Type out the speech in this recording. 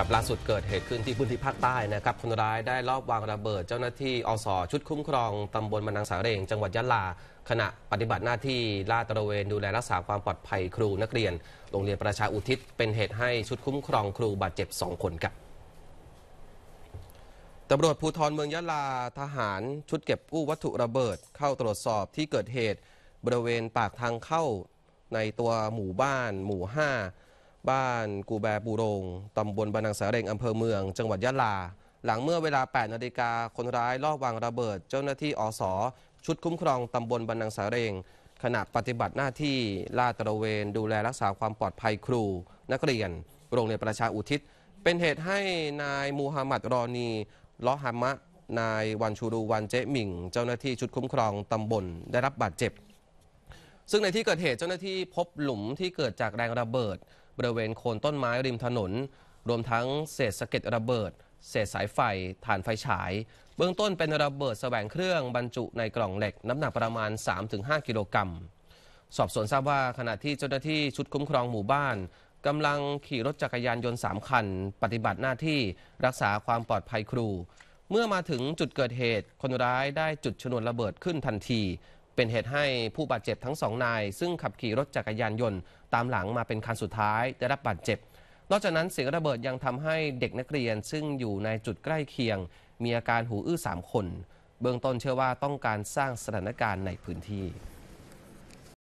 ับล่าสุดเกิดเหตุขึ้นที่พื้นที่ภาคใต้นะครับ คนร้ายได้ลอบวางระเบิดเจ้าหน้าที่อสชุดคุ้มครองตำบลมันังสาเรงจังหวัดยะลาขณะปฏิบัติหน้าที่ลาดตระเวนดูแลรักษาความปลอดภัยครูนักเรียนโรงเรียนประชาอุทิศเป็นเหตุให้ชุดคุ้มครองครูบาดเจ็บ 2 คนครับตำรวจภูธรเมืองยะลาทหาร ชุดเก็บกู้วัตถุระเบิดเข้าตรวจสอบที่เกิดเหตุบริเวณปากทางเข้าในตัวหมู่บ้าน หมู่5บ้านกูแบปูรง ตำบลบานังสาเรงอำเภอเมืองจังหวัดยะลา หลังเมื่อเวลา 8 นาฬิกาคนร้ายลอบวางระเบิดเจ้าหน้าที่อสอชุดคุ้มครอง ตำบลบานังสาเรงขณะปฏิบัติหน้าที่ลาดตระเวน ดูแลรักษาความปลอดภัยครู นักเรียนโรงเรียนประชาอุทิศ เป็นเหตุให้นายมูฮัมหมัดรอนีลอฮามะนายวันชูรูวันเจมิงเจ้าหน้าที่ชุดคุ้มครองตำบลได้รับบาดเจ็บซึ่งในที่เกิดเหตุเจ้าหน้าที่พบหลุมที่เกิดจากแรงระเบิดบริเวณโคนต้นไม้ริมถนน รวมทั้งเศษสะเก็ดระเบิด เศษสายไฟฐานไฟฉาย เบื้องต้นเป็นระเบิดแสวงเครื่องบรรจุในกล่องเหล็กน้ำหนักประมาณ 3-5 กิโลกรัม สอบสวนทราบว่าขณะที่เจ้าหน้าที่ชุดคุ้มครองหมู่บ้านกำลังขี่รถจักรยานยนต์ 3 คัน ปฏิบัติหน้าที่รักษาความปลอดภัยครู เมื่อมาถึงจุดเกิดเหตุ คนร้ายได้จุดชนวนระเบิดขึ้นทันทีเป็นเหตุให้ผู้บาดเจ็บทั้งสองนาย ซึ่งขับขี่รถจักรยานยนต์ ตามหลังมาเป็นคันสุดท้ายได้รับบาดเจ็บ นอกจากนั้นเสียงระเบิดยังทำให้เด็กนักเรียนซึ่งอยู่ในจุดใกล้เคียง มีอาการหูอื้อสามคน เบื้องต้นเชื่อว่าต้องการสร้างสถานการณ์ในพื้นที่